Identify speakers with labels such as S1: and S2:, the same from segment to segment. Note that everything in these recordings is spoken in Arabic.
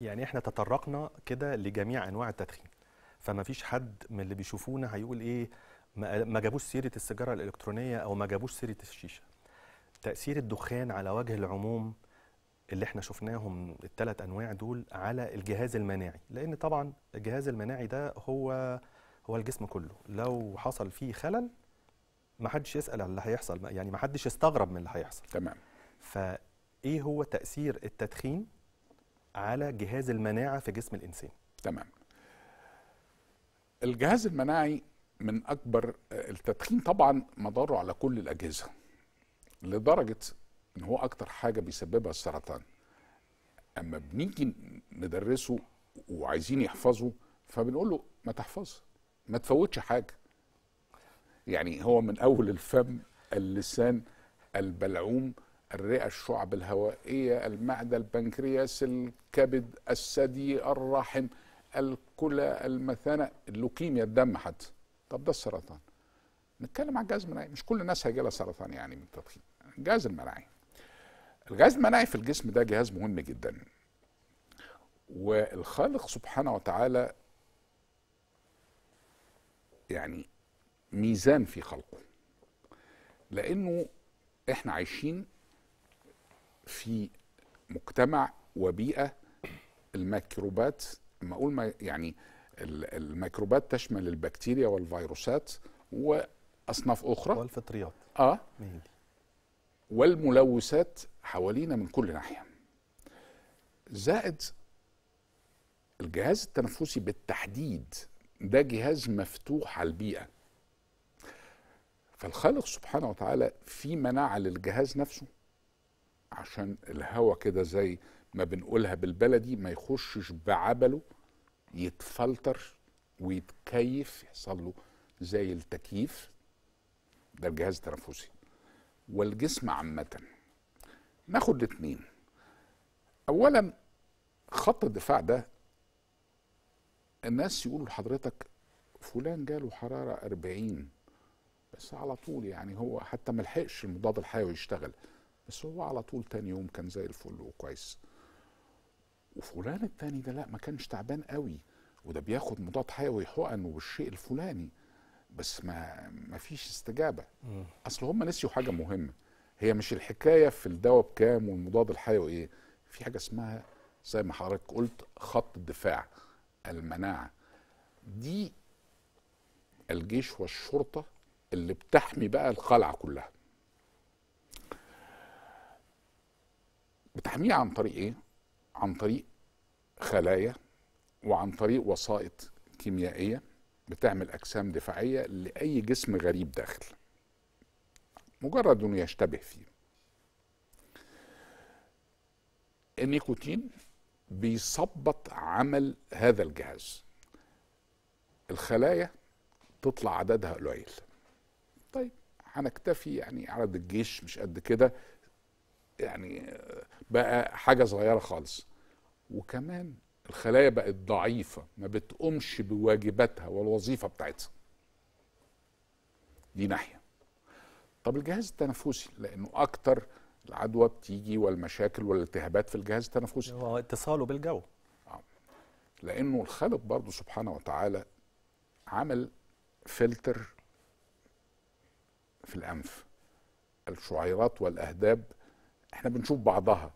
S1: يعني احنا تطرقنا كده لجميع انواع التدخين فما فيش حد من اللي بيشوفونا هيقول ايه ما جابوش سيره السيجاره الالكترونيه او ما جابوش سيره الشيشه تاثير الدخان على وجه العموم اللي احنا شفناهم الثلاث انواع دول على الجهاز المناعي لان طبعا الجهاز المناعي ده هو هو الجسم كله لو حصل فيه خلل ما حدش يسال عن اللي هيحصل يعني ما حدش يستغرب من اللي هيحصل تمام فايه هو تاثير التدخين على جهاز
S2: المناعه في جسم الانسان تمام الجهاز المناعي من اكبر آه، التدخين طبعا مضاره على كل الاجهزه لدرجه ان هو اكتر حاجه بيسببها السرطان اما بنيجي ندرسه وعايزين يحفظه فبنقول له ما تحفظ ما تفوتش حاجه يعني هو من اول الفم اللسان البلعوم الرئة الشعب الهوائية المعدة البنكرياس الكبد الثدي الرحم الكلى المثانة اللوكيميا الدم حتى طب ده السرطان نتكلم عن الجهاز المناعي مش كل الناس هيجي لها سرطان يعني من التدخين الجهاز المناعي الجهاز المناعي في الجسم ده جهاز مهم جدا والخالق سبحانه وتعالى يعني ميزان في خلقه لانه احنا عايشين في مجتمع وبيئه الميكروبات ما اقول ما يعني الميكروبات تشمل البكتيريا والفيروسات واصناف اخرى والفطريات اه والملوثات حوالينا من كل ناحيه زائد الجهاز التنفسي بالتحديد ده جهاز مفتوح على البيئه فالخالق سبحانه وتعالى في مناعه للجهاز نفسه عشان الهواء كده زي ما بنقولها بالبلدي ما يخشش بعبله يتفلتر ويتكيف يحصل له زي التكييف ده الجهاز التنفسي والجسم عامة ناخد الاثنين أولا خط الدفاع ده الناس يقولوا لحضرتك فلان جاله حرارة 40 بس على طول يعني هو حتى ملحقش المضاد الحيوي يشتغل بس هو على طول تاني يوم كان زي الفل وكويس وفلان التاني ده لا ما كانش تعبان قوي وده بياخد مضاد حيوي حقن والشيء الفلاني بس ما ما فيش استجابه م. اصل هم نسيوا حاجه مهمه هي مش الحكايه في الدواء بكام والمضاد الحيوي ايه في حاجه اسمها زي ما حضرتك قلت خط الدفاع المناعه دي الجيش والشرطه اللي بتحمي بقى القلعه كلها بتحميه عن طريق ايه؟ عن طريق خلايا وعن طريق وسائط كيميائيه بتعمل اجسام دفاعيه لاي جسم غريب داخل مجرد انه يشتبه فيه النيكوتين بيثبط عمل هذا الجهاز الخلايا تطلع عددها قليل طيب هنكتفي يعني عدد الجيش مش قد كده يعني بقى حاجه صغيره خالص وكمان الخلايا بقت ضعيفه ما بتقومش بواجباتها والوظيفه بتاعتها دي ناحيه طب الجهاز التنفسي لانه اكتر العدوى بتيجي والمشاكل والالتهابات في الجهاز التنفسي هو اتصاله بالجو آه. لانه الخالق برضه سبحانه وتعالى عمل فلتر في الانف الشعيرات والاهداب احنا بنشوف بعضها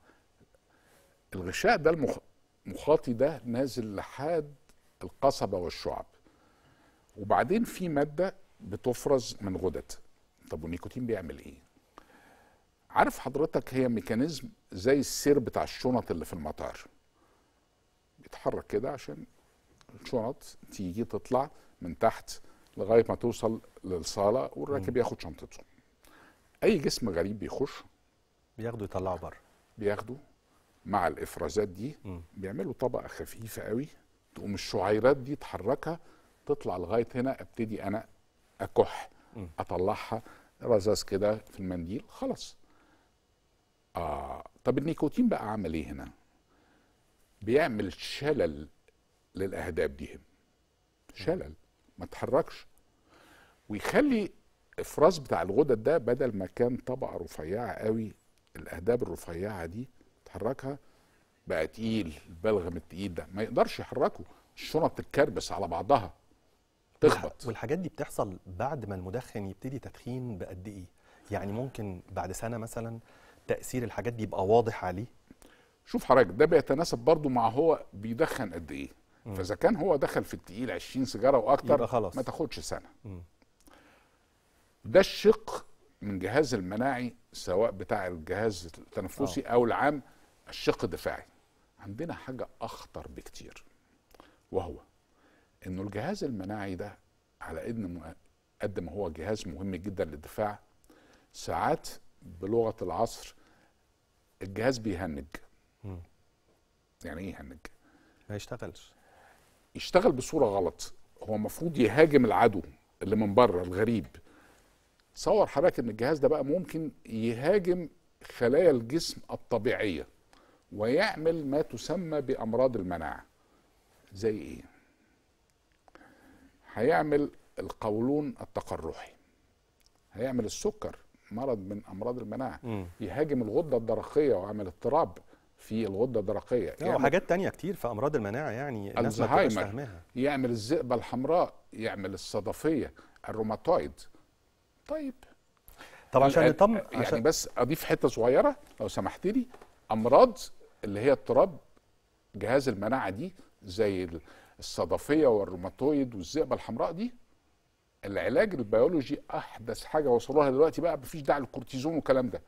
S2: الغشاء ده المخاطي ده نازل لحد القصبة والشعب وبعدين في مادة بتفرز من غدد طب والنيكوتين بيعمل ايه عارف حضرتك هي ميكانيزم زي السير بتاع الشنط اللي في المطار بيتحرك كده عشان الشنط تيجي تطلع من تحت لغايه ما توصل للصاله والراكب ياخد شنطته اي جسم غريب بيخش بياخدوا يطلعوا بره بياخدوا مع الافرازات دي م. بيعملوا طبقه خفيفه قوي تقوم الشعيرات دي تحركها تطلع لغايه هنا ابتدي انا اكح م. اطلعها رزاز كده في المنديل خلاص آه طب النيكوتين بقى عمل ايه هنا بيعمل شلل للاهداب دي شلل ما تحركش ويخلي افراز بتاع الغدد ده بدل ما كان طبقه رفيعه قوي الاهداب الرفيعه دي تحركها بقى تقيل البلغم التقيل ده ما يقدرش يحركه الشنط تتكربس على بعضها تخبط والحاجات دي
S1: بتحصل بعد ما المدخن يبتدي تدخين بقد ايه يعني ممكن بعد سنه مثلا
S2: تاثير الحاجات دي يبقى واضح عليه شوف حضرتك ده بيتناسب برضه مع هو بيدخن قد ايه فاذا كان هو دخل في التقيل 20 سيجاره واكتر يبقى خلاص. ما تاخدش سنه مم. ده الشق من جهاز المناعي سواء بتاع الجهاز التنفسي أوه. او العام الشق الدفاعي عندنا حاجه اخطر بكتير وهو انه الجهاز المناعي ده على ان قد ما هو جهاز مهم جدا للدفاع ساعات بلغه العصر الجهاز بيهنج م. يعني ايه يهنج ما يشتغلش يشتغل بصوره غلط هو المفروض يهاجم العدو اللي من بره الغريب تصور حضرتك ان الجهاز ده بقى ممكن يهاجم خلايا الجسم الطبيعيه ويعمل ما تسمى بامراض المناعه زي ايه هيعمل القولون التقرحي هيعمل السكر مرض من امراض المناعه يهاجم الغده الدرقيه وعمل اضطراب في الغده الدرقيه يعني وحاجات
S1: تانية كتير في امراض
S2: المناعه يعني الناس ما يعمل الزئبه الحمراء يعمل الصدفيه الروماتويد طيب طبعا عشان نطمن آه، يعني عشان بس اضيف حته صغيره لو سمحت لي امراض اللي هي اضطراب جهاز المناعه دي زي الصدفيه والروماتويد والذئبه الحمراء دي العلاج البيولوجي احدث حاجه وصلوها دلوقتي بقى مفيش داعي للكورتيزون والكلام ده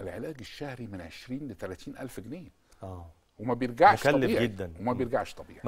S2: العلاج الشهري من 20 ل 30 الف جنيه اه وما بيرجعش طبيعي جدا وما بيرجعش طبيعي